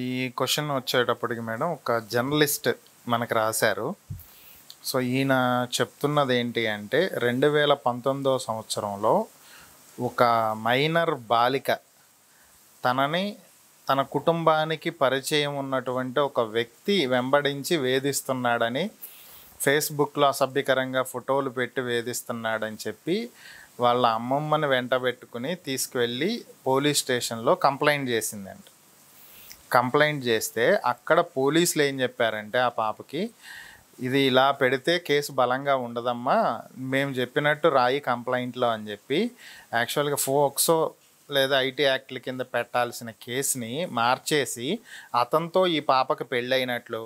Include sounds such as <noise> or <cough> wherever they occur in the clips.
ఈ క్వశ్చన్ వచ్చేటప్పటికి మేడం ఒక జర్నలిస్ట్ మనకు రాశారు సో ఈయన చెప్తున్నది ఏంటి అంటే రెండు వేల పంతొమ్మిదవ సంవత్సరంలో ఒక మైనర్ బాలిక తనని తన కుటుంబానికి పరిచయం ఉన్నటువంటి ఒక వ్యక్తి వెంబడించి వేధిస్తున్నాడని ఫేస్బుక్లో అసభ్యకరంగా ఫోటోలు పెట్టి వేధిస్తున్నాడని చెప్పి వాళ్ళ అమ్మమ్మని వెంట పెట్టుకుని తీసుకువెళ్ళి పోలీస్ స్టేషన్లో కంప్లైంట్ చేసిందంట కంప్లైంట్ చేస్తే అక్కడ పోలీసులు ఏం చెప్పారంటే ఆ పాపకి ఇది ఇలా పెడితే కేసు బలంగా ఉండదమ్మా మేము చెప్పినట్టు రాయి కంప్లైంట్లో అని చెప్పి యాక్చువల్గా ఫోక్సో లేదా ఐటీ యాక్ట్ల కింద పెట్టాల్సిన కేసుని మార్చేసి అతనితో ఈ పాపకు పెళ్ళైనట్లు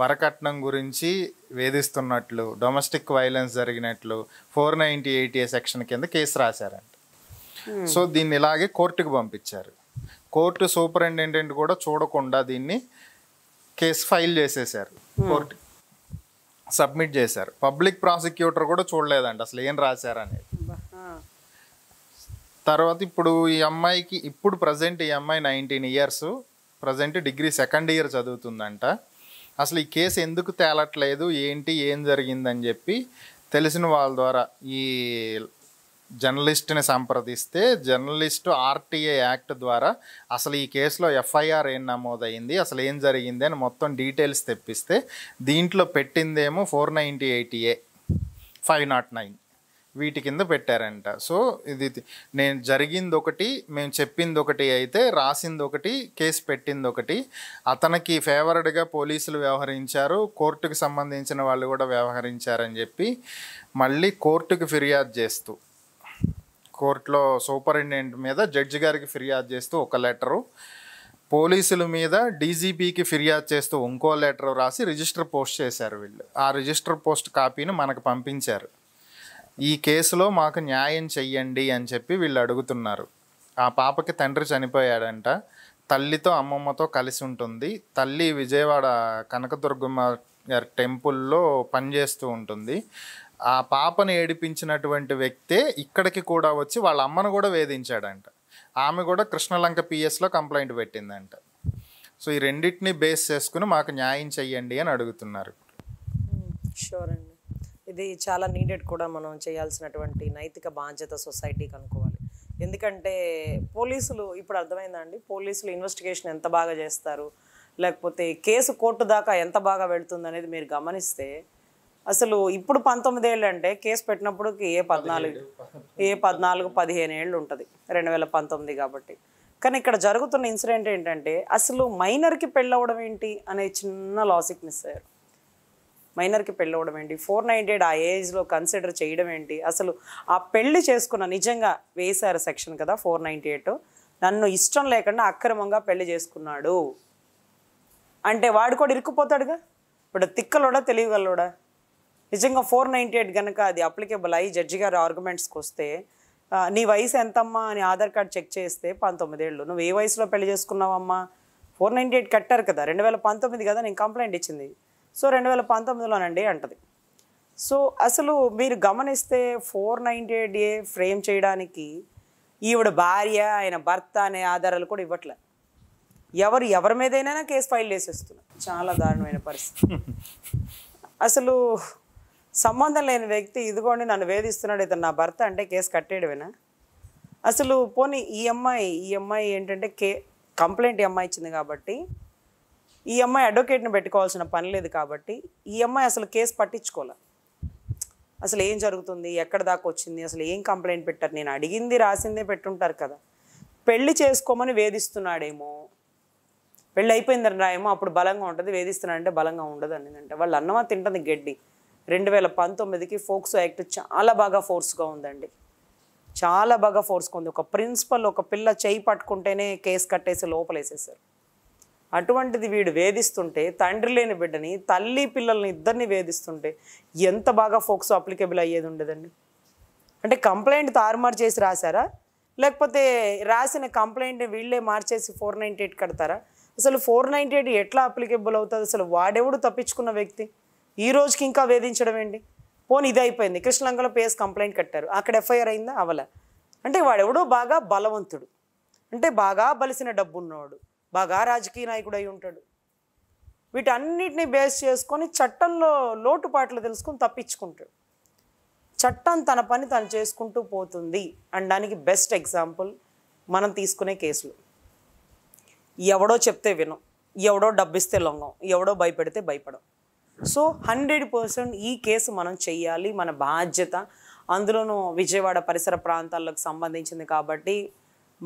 వరకట్నం గురించి వేధిస్తున్నట్లు డొమెస్టిక్ వైలెన్స్ జరిగినట్లు four ninety eight A section కింద కేసు రాశారంట సో దీన్ని ఇలాగే కోర్టుకు పంపించారు కోర్టు సూపరింటెండెంట్ కూడా చూడకుండా దీన్ని కేసు ఫైల్ చేసేసారు hmm. కోర్టు సబ్మిట్ చేశారు పబ్లిక్ ప్రాసిక్యూటర్ కూడా చూడలేదంట అసలు ఏం రాశారనేది తర్వాత ఇప్పుడు ఈ అమ్మాయికి ఇప్పుడు ప్రజెంట్ ఈ అమ్మాయి nineteen years present degree second year చదువుతుందంట అసలు ఈ కేసు ఎందుకు తేలట్లేదు ఏంటి ఏం జరిగిందని చెప్పి తెలిసిన వాళ్ళ ద్వారా ఈ జర్నలిస్ట్ని సంప్రదిస్తే జర్నలిస్టు ఆర్టీఏ యాక్ట్ ద్వారా అసలు ఈ కేసులో ఎఫ్ఐఆర్ ఏం నమోదైంది అసలు ఏం జరిగింది అని మొత్తం డీటెయిల్స్ తెప్పిస్తే దీంట్లో పెట్టిందేమో four ninety eight A five not nine వీటి కింద పెట్టారంట సో ఇది నేను జరిగింది ఒకటి మేము చెప్పింది ఒకటి అయితే రాసింది ఒకటి కేసు పెట్టింది ఒకటి అతనికి ఫేవర్డ్గా పోలీసులు వ్యవహరించారు కోర్టుకు సంబంధించిన వాళ్ళు కూడా వ్యవహరించారని చెప్పి మళ్ళీ కోర్టుకు ఫిర్యాదు చేస్తూ కోర్టులో సూపరింటెండెంట్ మీద జడ్జి గారికి ఫిర్యాదు చేస్తూ ఒక లెటరు పోలీసుల మీద డీజీపీకి ఫిర్యాదు చేస్తూ ఇంకో లెటర్ రాసి రిజిస్టర్ పోస్ట్ చేశారు వీళ్ళు ఆ రిజిస్టర్ పోస్ట్ కాపీని మనకు పంపించారు ఈ కేసులో మాకు న్యాయం చెయ్యండి అని చెప్పి వీళ్ళు అడుగుతున్నారు ఆ పాపకి తండ్రి చనిపోయాడంట తల్లితో అమ్మమ్మతో కలిసి ఉంటుంది తల్లి విజయవాడ కనకదుర్గమ్మ టెంపుల్లో పనిచేస్తూ ఉంటుంది ఆ పాపను ఏడిపించినటువంటి వ్యక్తే ఇక్కడికి కూడా వచ్చి వాళ్ళ అమ్మను కూడా వేధించాడంట ఆమె కూడా కృష్ణలంక పిఎస్లో కంప్లైంట్ పెట్టిందంట సో ఈ రెండింటిని బేస్ చేసుకుని మాకు న్యాయం చెయ్యండి అని అడుగుతున్నారు షూర్ hmm, అండి ఇది చాలా నీడెడ్ కూడా మనం చేయాల్సినటువంటి నైతిక బాధ్యత సొసైటీకి అనుకోవాలి ఎందుకంటే పోలీసులు ఇప్పుడు అర్థమైందండి పోలీసులు ఇన్వెస్టిగేషన్ ఎంత బాగా చేస్తారు లేకపోతే కేసు కోర్టు దాకా ఎంత బాగా వెళుతుంది అనేది మీరు గమనిస్తే అసలు ఇప్పుడు పంతొమ్మిది ఏళ్ళు అంటే కేసు పెట్టినప్పుడు ఏ పద్నాలుగు ఏ పద్నాలుగు పదిహేను ఏళ్ళు ఉంటుంది రెండు వేల పంతొమ్మిది కాబట్టి కానీ ఇక్కడ జరుగుతున్న ఇన్సిడెంట్ ఏంటంటే అసలు మైనర్కి పెళ్ళవడం ఏంటి అనే చిన్న లాజిక్ మిస్ అయ్యారు మైనర్కి పెళ్ళవడం ఏంటి ఫోర్ ఎయిట్ ఆ ఏజ్లో కన్సిడర్ చేయడం ఏంటి అసలు ఆ పెళ్లి చేసుకున్న నిజంగా వేశారు సెక్షన్ కదా ఫోర్ నైంటీ ఎయిట్ నన్ను ఇష్టం లేకుండా అక్రమంగా పెళ్లి చేసుకున్నాడు అంటే వాడు కూడా ఇరుక్కుపోతాడుగా ఇప్పుడు తిక్కలోడా తెలియగలడా నిజంగా ఫోర్ నైంటీ ఎయిట్ కనుక అది అప్లికేబుల్ అయ్యి జడ్జి గారు ఆర్గ్యుమెంట్స్కి వస్తే నీ వయసు ఎంతమ్మా అని ఆధార్ కార్డ్ చెక్ చేస్తే పంతొమ్మిదేళ్ళు నువ్వు ఏ వయసులో పెళ్లి చేసుకున్నావమ్మా ఫోర్ నైంటీ ఎయిట్ కట్టారు కదా రెండు వేల పంతొమ్మిది కదా నేను కంప్లైంట్ ఇచ్చింది సో రెండు వేల పంతొమ్మిదిలోనండి అంటది సో అసలు మీరు గమనిస్తే four ninety eight A frame చేయడానికి ఈవిడ భార్య ఆయన భర్త అనే ఆధారాలు కూడా ఇవ్వట్లే ఎవరు ఎవరి మీదైనా కేసు ఫైల్ చేసేస్తున్నారు చాలా దారుణమైన పరిస్థితి <laughs> అసలు సంబంధం లేని వ్యక్తి ఇదిగోండి నన్ను వేధిస్తున్నాడు ఇతను నా భర్త అంటే కేసు కట్టేయడమేనా అసలు పోనీ ఈ అమ్మాయి ఈ అమ్మాయి ఏంటంటే కే కంప్లైంట్ ఈ అమ్మాయి ఇచ్చింది కాబట్టి ఈ అమ్మాయి అడ్వకేట్ని పెట్టుకోవాల్సిన పని లేదు కాబట్టి ఈ అమ్మాయి అసలు కేసు పట్టించుకోలే అసలు ఏం జరుగుతుంది ఎక్కడ దాకా వచ్చింది అసలు ఏం కంప్లైంట్ పెట్టారు నేను అడిగింది రాసిందే పెట్టుంటారు కదా పెళ్లి చేసుకోమని వేధిస్తున్నాడేమో పెళ్ళి అయిపోయిందని రాయేమో అప్పుడు బలంగా ఉంటుంది వేధిస్తున్నాడంటే బలంగా ఉండదు అని అంటే వాళ్ళు అన్నమా తింటుంది గడ్డి రెండు వేల పంతొమ్మిదికి ఫోక్సో యాక్ట్ చాలా బాగా ఫోర్స్గా ఉందండి చాలా బాగా ఫోర్స్గా ఉంది ఒక ప్రిన్సిపల్ ఒక పిల్ల చేయి పట్టుకుంటేనే కేసు కట్టేసి లోపలేసేసారు అటువంటిది వీడు వేధిస్తుంటే తండ్రి లేని బిడ్డని తల్లి పిల్లల్ని ఇద్దరిని వేధిస్తుంటే ఎంత బాగా ఫోక్స్ అప్లికేబుల్ అయ్యేది ఉండదండి అంటే కంప్లైంట్ తారుమారు చేసి రాశారా లేకపోతే రాసిన కంప్లైంట్ వీళ్ళే మార్చేసి ఫోర్ నైంటీ ఎయిట్ కడతారా అసలు ఫోర్ నైంటీ ఎయిట్ ఎట్లా అప్లికేబుల్ అవుతుంది అసలు వాడెవడు తప్పించుకున్న వ్యక్తి ఈ రోజుకి ఇంకా వేధించడం ఏంటి పోనీ ఇది అయిపోయింది కృష్ణలంకలో పేస్ కంప్లైంట్ కట్టారు అక్కడ ఎఫ్ఐఆర్ అయిందా అవల అంటే వాడెవడో బాగా బలవంతుడు అంటే బాగా బలిసిన ఉన్నవాడు బాగా రాజకీయ నాయకుడు అయి ఉంటాడు వీటన్నిటిని బేస్ చేసుకొని చట్టంలో లోటుపాట్లు తెలుసుకుని తప్పించుకుంటాడు చట్టం తన పని తను చేసుకుంటూ పోతుంది అనడానికి బెస్ట్ ఎగ్జాంపుల్ మనం తీసుకునే కేసులు ఎవడో చెప్తే వినం ఎవడో డబ్బిస్తే లొంగం ఎవడో భయపెడితే భయపడం సో హండ్రెడ్ పర్సెంట్ ఈ కేసు మనం చెయ్యాలి మన బాధ్యత అందులోనూ విజయవాడ పరిసర ప్రాంతాలకు సంబంధించింది కాబట్టి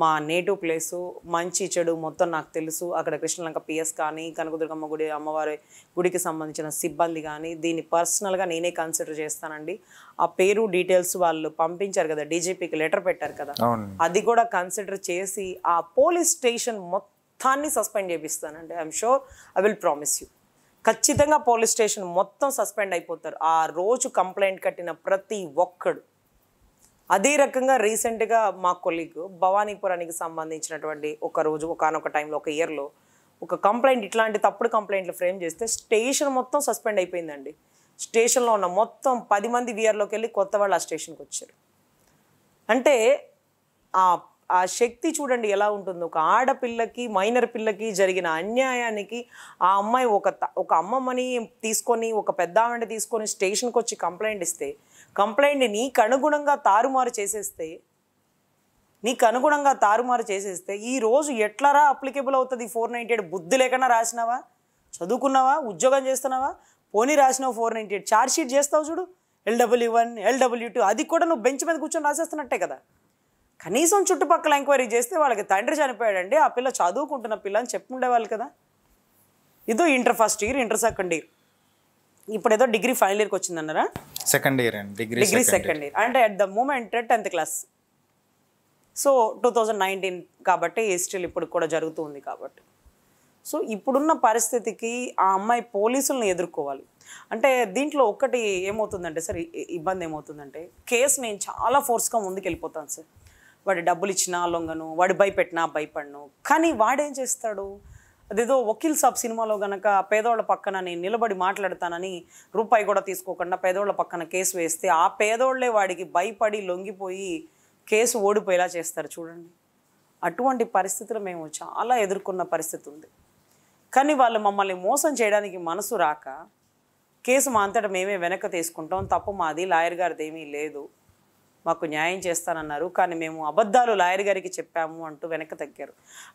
మా నేటివ్ ప్లేసు మంచి చెడు మొత్తం నాకు తెలుసు అక్కడ కృష్ణలంక పిఎస్ కానీ కనకదుర్గమ్మ గుడి అమ్మవారి గుడికి సంబంధించిన సిబ్బంది కానీ దీన్ని పర్సనల్గా నేనే కన్సిడర్ చేస్తానండి ఆ పేరు డీటెయిల్స్ వాళ్ళు పంపించారు కదా డీజీపీకి లెటర్ పెట్టారు కదా అది కూడా కన్సిడర్ చేసి ఆ పోలీస్ స్టేషన్ మొత్తాన్ని సస్పెండ్ చేపిస్తానండి I'm sure I will promise you ఖచ్చితంగా పోలీస్ స్టేషన్ మొత్తం సస్పెండ్ అయిపోతారు ఆ రోజు కంప్లైంట్ కట్టిన ప్రతి ఒక్కడు అదే రకంగా రీసెంట్గా మా కొలీగ్ భవానీపురానికి సంబంధించినటువంటి ఒక రోజు ఒకనొక టైంలో ఒక ఇయర్లో ఒక కంప్లైంట్ ఇట్లాంటి తప్పుడు కంప్లైంట్లు ఫ్రేమ్ చేస్తే స్టేషన్ మొత్తం సస్పెండ్ అయిపోయిందండి స్టేషన్లో ఉన్న మొత్తం పది మంది విఆర్లోకి వెళ్ళి కొత్త వాళ్ళు ఆ స్టేషన్కి వచ్చారు అంటే ఆ ఆ శక్తి చూడండి ఎలా ఉంటుంది ఒక ఆడపిల్లకి మైనర్ పిల్లకి జరిగిన అన్యాయానికి ఆ అమ్మాయి ఒక ఒక అమ్మమ్మని తీసుకొని ఒక పెద్ద ఆవిడ తీసుకొని స్టేషన్కి వచ్చి కంప్లైంట్ ఇస్తే కంప్లైంట్ నీకు అనుగుణంగా తారుమారు చేసేస్తే నీకు అనుగుణంగా తారుమారు చేసేస్తే ఈరోజు ఎట్లారా అప్లికేబుల్ అవుతుంది ఫోర్ నైంటీ ఎయిట్ బుద్ధి లేకుండా రాసినావా చదువుకున్నావా ఉద్యోగం చేస్తున్నావా పోనీ రాసినావు four ninety eight charge sheet చేస్తావు చూడు ఎల్డబ్ల్యూ వన్ ఎల్డబ్ల్యూ టూ అది కూడా నువ్వు బెంచ్ మీద కూర్చొని రాసేస్తున్నట్టే కదా కనీసం చుట్టుపక్కల ఎంక్వైరీ చేస్తే వాళ్ళకి తండ్రి చనిపోయాడండి ఆ పిల్ల చదువుకుంటున్న పిల్ల అని చెప్పుండేవాళ్ళు కదా ఇదో inter first year inter second year ఇప్పుడు ఏదో డిగ్రీ ఫైనల్ ఇయర్కి వచ్చిందన్నారా సెకండ్ ఇయర్ అండి డిగ్రీ డిగ్రీ సెకండ్ ఇయర్ అంటే at the moment tenth class so two thousand nineteen కాబట్టి స్టిల్ ఇప్పుడు కూడా జరుగుతుంది కాబట్టి సో ఇప్పుడున్న పరిస్థితికి ఆ అమ్మాయి పోలీసులను ఎదుర్కోవాలి అంటే దీంట్లో ఒక్కటి ఏమవుతుందంటే సార్ ఇబ్బంది ఏమవుతుందంటే కేసు నేను చాలా ఫోర్స్గా ముందుకు వెళ్ళిపోతాను సార్ వాడు డబ్బులు ఇచ్చినా లొంగను వాడు భయపెట్టినా భయపడను కానీ వాడేం చేస్తాడు అదేదో వకీల్ సాబ్ సినిమాలో గనక పేదోళ్ళ పక్కన నేను నిలబడి మాట్లాడతానని రూపాయి కూడా తీసుకోకుండా పేదోళ్ళ పక్కన కేసు వేస్తే ఆ పేదోళ్లే వాడికి భయపడి లొంగిపోయి కేసు ఓడిపోయేలా చేస్తారు చూడండి అటువంటి పరిస్థితులు మేము చాలా ఎదుర్కొన్న పరిస్థితి ఉంది కానీ వాళ్ళు మమ్మల్ని మోసం చేయడానికి మనసు రాక కేసు మా అంతటా మేమే వెనక తీసుకుంటాం తప్పు మాది లాయర్ గారిది ఏమీ లేదు మాకు న్యాయం చేస్తానన్నారు కానీ మేము అబద్ధాలు లాయర్ గారికి చెప్పాము అంటూ వెనక్కి తగ్గారు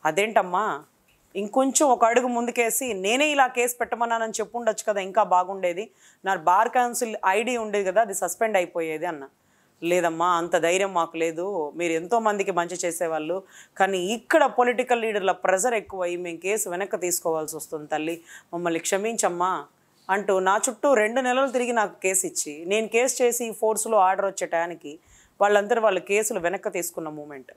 అదేంటమ్మా ఇంకొంచెం ఒక అడుగు ముందుకేసి నేనే ఇలా కేసు పెట్టమన్నానని చెప్పు ఉండొచ్చు కదా ఇంకా బాగుండేది నా బార్ కౌన్సిల్ ఐడి ఉండేది కదా అది సస్పెండ్ అయిపోయేది అన్న లేదమ్మా అంత ధైర్యం మాకు లేదు మీరు ఎంతోమందికి మంచి చేసేవాళ్ళు కానీ ఇక్కడ పొలిటికల్ లీడర్ల ప్రెజర్ ఎక్కువయ్యి మేము కేసు వెనక్కి తీసుకోవాల్సి వస్తుంది తల్లి మమ్మల్ని క్షమించమ్మా అంటూ నా చుట్టూ రెండు నెలలు తిరిగి నాకు కేసు ఇచ్చి నేను కేసు చేసి ఫోర్స్లో ఆర్డర్ వచ్చే టయానికి వాళ్ళందరూ వాళ్ళ కేసులు వెనక్కి తీసుకున్న మూమెంట్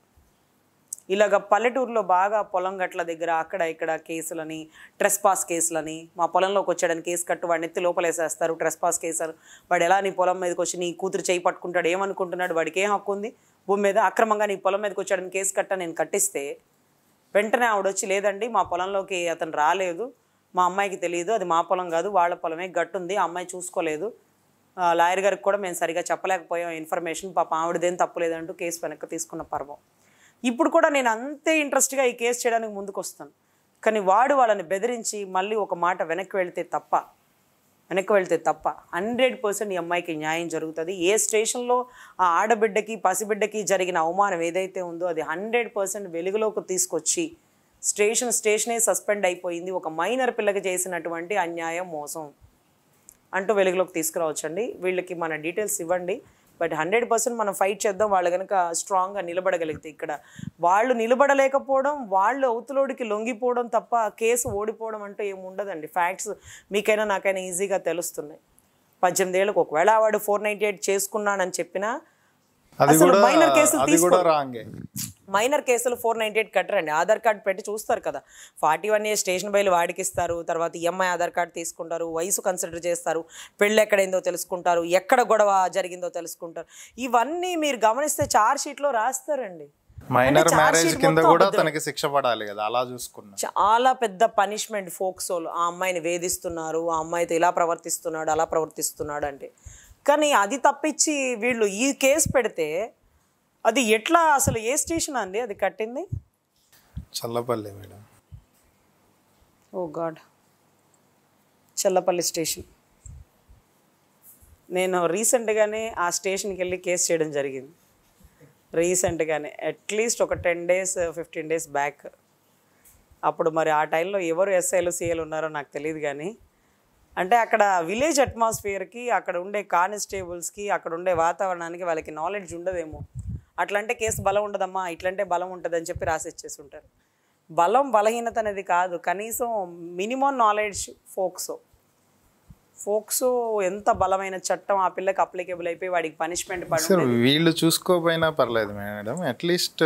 ఇలాగ పల్లెటూరులో బాగా పొలం గట్ల దగ్గర అక్కడ ఇక్కడ కేసులని ట్రెస్ పాస్ కేసులని మా పొలంలోకి వచ్చాడని కేసు కట్టు వాడిని ఎత్తి లోపలేసేస్తారు ట్రెస్ పాస్ కేసులు వాడు ఎలా నీ పొలం మీదకి వచ్చి నీ కూతురు చేయి పట్టుకుంటాడు ఏమనుకుంటున్నాడు వాడికి ఏం హక్కు ఉంది భూమి మీద అక్రమంగా నీ పొలం మీదకి వచ్చాడని కేసు కట్ట నేను కట్టిస్తే వెంటనే ఆవిడ వచ్చి లేదండి మా పొలంలోకి అతను రాలేదు మా అమ్మాయికి తెలియదు అది మా పొలం కాదు వాళ్ళ పొలమే గట్టుంది ఆ అమ్మాయి చూసుకోలేదు లాయర్ గారికి కూడా మేము సరిగా చెప్పలేకపోయాం ఇన్ఫర్మేషన్ పాప ఆవిడదేం తప్పులేదంటూ కేసు వెనక్కి తీసుకున్న పర్వం ఇప్పుడు కూడా నేను అంతే ఇంట్రెస్ట్గా ఈ కేసు చేయడానికి ముందుకు వస్తాను కానీ వాడు వాళ్ళని బెదిరించి మళ్ళీ ఒక మాట వెనక్కి వెళితే తప్ప వెనక్కి వెళ్తే తప్ప హండ్రెడ్ పర్సెంట్ ఈ అమ్మాయికి న్యాయం జరుగుతుంది ఏ స్టేషన్లో ఆ ఆడబిడ్డకి పసిబిడ్డకి జరిగిన అవమానం ఏదైతే ఉందో అది హండ్రెడ్ పర్సెంట్ వెలుగులోకి తీసుకొచ్చి స్టేషన్ స్టేషనే సస్పెండ్ అయిపోయింది ఒక మైనర్ పిల్లకి చేసినటువంటి అన్యాయం మోసం అంటూ వెలుగులోకి తీసుకురావచ్చండి వీళ్ళకి మన డీటెయిల్స్ ఇవ్వండి బట్ హండ్రెడ్ పర్సెంట్ మనం ఫైట్ చేద్దాం వాళ్ళు కనుక స్ట్రాంగ్గా నిలబడగలిగితే ఇక్కడ వాళ్ళు నిలబడలేకపోవడం వాళ్ళు అవతలోడికి లొంగిపోవడం తప్ప కేసు ఓడిపోవడం అంటూ ఏమి ఉండదండి ఫ్యాక్ట్స్ మీకైనా నాకైనా ఈజీగా తెలుస్తున్నాయి పద్దెనిమిది ఏళ్ళకు ఒకవేళ వాడు ఫోర్ నైంటీ ఎయిట్ చేసుకున్నానని చెప్పినా మైనర్ కేసులు మైనర్ కేసులు ఫోర్ నైన్టీ ఎయిట్ కట్టరండి ఆధార్ కార్డు పెట్టి చూస్తారు కదా ఫార్టీ వన్ ఇయర్ స్టేషన్ బయలు వాడికి ఇస్తారు తర్వాత ఈఎంఐ ఆధార్ కార్డు తీసుకుంటారు వయసు కన్సిడర్ చేస్తారు పెళ్ళి ఎక్కడైందో తెలుసుకుంటారు ఎక్కడ గొడవ జరిగిందో తెలుసుకుంటారు ఇవన్నీ మీరు గమనిస్తే చార్జ్ షీట్లో రాస్తారండి మైనర్ మ్యారేజ్ కింద కూడా తనకి శిక్ష పడాలి కదా అలా చూసుకున్నా చాలా పెద్ద పనిష్మెంట్ ఫోక్సోలు ఆ అమ్మాయిని వేధిస్తున్నారు ఆ అమ్మాయితో ఇలా ప్రవర్తిస్తున్నాడు అలా ప్రవర్తిస్తున్నాడు అంటే కానీ అది తప్పించి వీళ్ళు ఈ కేసు పెడితే అది ఎట్లా అసలు ఏ స్టేషన్ అండి అది కట్టింది Challapalli madam oh god Challapalli station నేను రీసెంట్గానే ఆ స్టేషన్కి వెళ్ళి కేసు చేయడం జరిగింది రీసెంట్గానే అట్లీస్ట్ ఒక ten days fifteen days back అప్పుడు మరి ఆ టైంలో ఎవరు ఎస్ఐలు సీఎలు ఉన్నారో నాకు తెలియదు కానీ అంటే అక్కడ విలేజ్ అట్మాస్ఫియర్కి అక్కడ ఉండే కానిస్టేబుల్స్కి అక్కడ ఉండే వాతావరణానికి వాళ్ళకి నాలెడ్జ్ ఉండదేమో అట్లంటే కేసు బలం ఉండదమ్మా ఇట్లంటే బలం ఉంటుంది అని చెప్పి రాసిచ్చేసి ఉంటారు బలం బలహీనత అనేది కాదు కనీసం మినిమం నాలెడ్జ్ ఫోక్సో ఫోక్సో ఎంత బలమైన చట్టం ఆ పిల్లకి అప్లికేబుల్ అయిపోయి వాడికి పనిష్మెంట్ పడుతుంది వీళ్ళు చూసుకోపోయినా పర్లేదు మేడం అట్లీస్ట్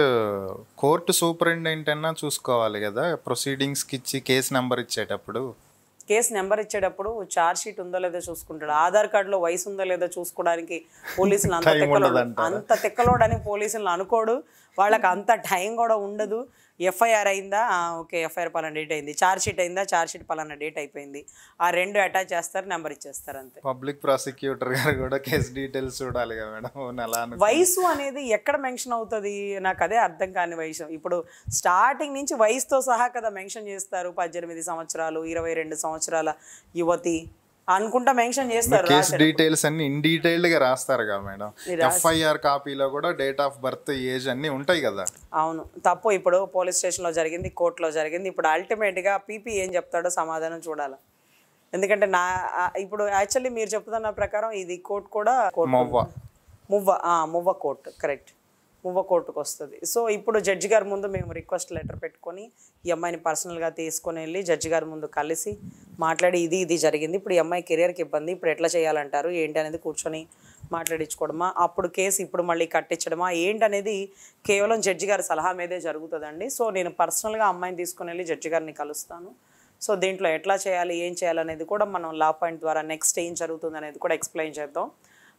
కోర్టు సూపరింటెండెంట్ అన్నా చూసుకోవాలి కదా ప్రొసీడింగ్స్కి ఇచ్చి కేసు నెంబర్ ఇచ్చేటప్పుడు కేసు నెంబర్ ఇచ్చేటప్పుడు ఛార్జ్ షీట్ ఉందో లేదో చూసుకుంటాడు ఆధార్ కార్డులో వయసు ఉందో లేదో చూసుకోవడానికి పోలీసులు అంత <laughs> తెక్కలోడు అంత తెక్కలోడని పోలీసులను అనుకోడు వాళ్ళకి అంత టైం కూడా ఉండదు ఎఫ్ఐఆర్ అయిందా ఓకే ఎఫ్ఐఆర్ పలానా డేట్ అయింది ఛార్జ్షీట్ షీట్ అయిందా ఛార్జ్షీట్ షీట్ పలానా డేట్ అయిపోయింది ఆ రెండు అటాచ్ చేస్తారు నెంబర్ ఇచ్చేస్తారు అంతే పబ్లిక్ ప్రాసిక్యూటర్ గారు కూడా కేసు డీటెయిల్స్ చూడాలి మేడం వయసు అనేది ఎక్కడ మెన్షన్ అవుతుంది నాకు అదే అర్థం కాని వయసు ఇప్పుడు స్టార్టింగ్ నుంచి వయసుతో సహా కదా మెన్షన్ చేస్తారు పద్దెనిమిది సంవత్సరాలు ఇరవై రెండు సంవత్సరాల యువతి అనుకుంటా మెన్షన్ చేస్తారు కేస్ డీటెయిల్స్ అన్ని ఇన్ డీటెయిల్డ్ గా రాస్తారు కదా మేడం ఎఫ్ఐఆర్ కాపీలో కూడా డేట్ ఆఫ్ బర్త్ ఏజ్ అన్ని ఉంటాయి కదా అవును తప్పు ఇప్పుడు పోలీస్ స్టేషన్ లో జరిగింది కోర్టులో జరిగింది ఇప్పుడు అల్టిమేట్ గా పీపీ ఏం చెప్తాడో సమాధానం చూడాలి ఎందుకంటే నా ఇప్పుడు యాక్చువల్లీ మీరు చెప్తున్న ప్రకారం ఇది కోర్టు కూడా మువ్వ మువ్వ మువ్వ కోర్టు కరెక్ట్ ఉవ్వ కోర్టుకు వస్తుంది సో ఇప్పుడు జడ్జి గారి ముందు మేము రిక్వెస్ట్ లెటర్ పెట్టుకొని ఈ అమ్మాయిని పర్సనల్గా తీసుకొని వెళ్ళి జడ్జి గారి ముందు కలిసి మాట్లాడి ఇది ఇది జరిగింది ఇప్పుడు ఈ అమ్మాయి కెరియర్కి ఇబ్బంది ఇప్పుడు ఎట్లా చేయాలంటారు ఏంటి అనేది కూర్చొని మాట్లాడించుకోవడమా అప్పుడు కేసు ఇప్పుడు మళ్ళీ కట్టించడమా ఏంటనేది కేవలం జడ్జి గారి సలహా మీదే జరుగుతుందండి సో నేను పర్సనల్గా అమ్మాయిని తీసుకుని వెళ్ళి జడ్జి గారిని కలుస్తాను సో దీంట్లో ఎట్లా చేయాలి ఏం చేయాలనేది కూడా మనం లా పాయింట్ ద్వారా నెక్స్ట్ ఏం జరుగుతుంది అనేది కూడా ఎక్స్ప్లెయిన్ చేద్దాం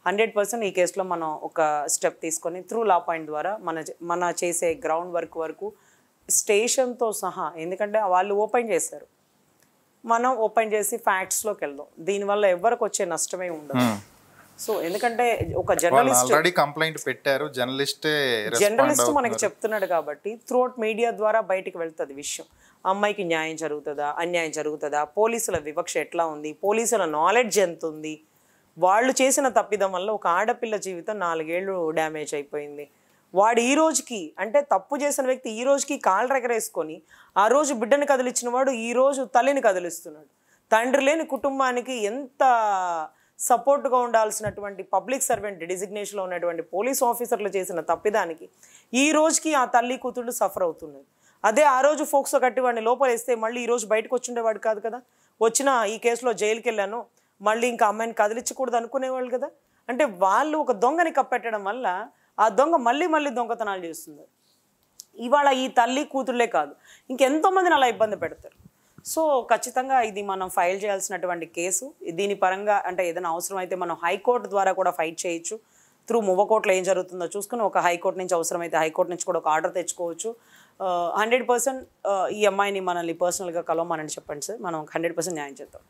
హండ్రెడ్ పర్సెంట్ ఈ కేసులో మనం ఒక స్టెప్ తీసుకొని త్రూ లా పాయింట్ ద్వారా మన మన చేసే గ్రౌండ్ వర్క్ వరకు స్టేషన్తో సహా ఎందుకంటే వాళ్ళు ఓపెన్ చేశారు మనం ఓపెన్ చేసి ఫ్యాక్ట్స్లోకి వెళ్దాం దీనివల్ల ఎవరికి వచ్చే నష్టమే ఉండదు సో ఎందుకంటే ఒక జర్నలిస్ట్ ఆల్రెడీ కంప్లైంట్ పెట్టారు జర్నలిస్ట్ జర్నలిస్ట్ మనకి చెప్తున్నాడు కాబట్టి త్రూఅవుట్ మీడియా ద్వారా బయటికి వెళ్తుంది విషయం అమ్మాయికి న్యాయం జరుగుతుందా అన్యాయం జరుగుతుందా పోలీసుల వివక్ష ఎట్లా ఉంది పోలీసుల నాలెడ్జ్ ఎంత ఉంది వాళ్ళు చేసిన తప్పిదం వల్ల ఒక ఆడపిల్ల జీవితం నాలుగేళ్ళు డ్యామేజ్ అయిపోయింది వాడు ఈ రోజుకి అంటే తప్పు చేసిన వ్యక్తి ఈ రోజుకి కాళ్ళు రెగరేసుకొని ఆ రోజు బిడ్డను కదిలించిన వాడు ఈ రోజు తల్లిని కదిలిస్తున్నాడు తండ్రి లేని కుటుంబానికి ఎంత సపోర్ట్గా ఉండాల్సినటువంటి పబ్లిక్ సర్వెంట్ డిజిగ్నేషన్లో ఉన్నటువంటి పోలీస్ ఆఫీసర్లు చేసిన తప్పిదానికి ఈ రోజుకి ఆ తల్లి కూతుళ్ళు సఫర్ అవుతున్నారు అదే ఆ రోజు ఫోక్స్ కట్టి వాడిని లోపలేస్తే మళ్ళీ ఈరోజు బయటకు వచ్చిండేవాడు కాదు కదా వచ్చిన ఈ కేసులో జైలుకి వెళ్ళాను మళ్ళీ ఇంకా అమ్మాయిని కదిలించకూడదు అనుకునేవాళ్ళు కదా అంటే వాళ్ళు ఒక దొంగని కప్పెట్టడం వల్ల ఆ దొంగ మళ్ళీ మళ్ళీ దొంగతనాలు చేస్తుంది ఇవాళ ఈ తల్లి కూతుర్లే కాదు ఇంకెంతోమందిని అలా ఇబ్బంది పెడతారు సో ఖచ్చితంగా ఇది మనం ఫైల్ చేయాల్సినటువంటి కేసు దీని పరంగా అంటే ఏదైనా అవసరం అయితే మనం హైకోర్టు ద్వారా కూడా ఫైట్ చేయొచ్చు త్రూ మువ్వకోట్లో ఏం జరుగుతుందో చూసుకుని ఒక హైకోర్టు నుంచి అవసరమైతే హైకోర్టు నుంచి కూడా ఒక ఆర్డర్ తెచ్చుకోవచ్చు హండ్రెడ్ పర్సెంట్ ఈ అమ్మాయిని మనల్ని పర్సనల్గా కలవమనని చెప్పండి సార్ మనం హండ్రెడ్ పర్సెంట్ న్యాయం చేద్దాం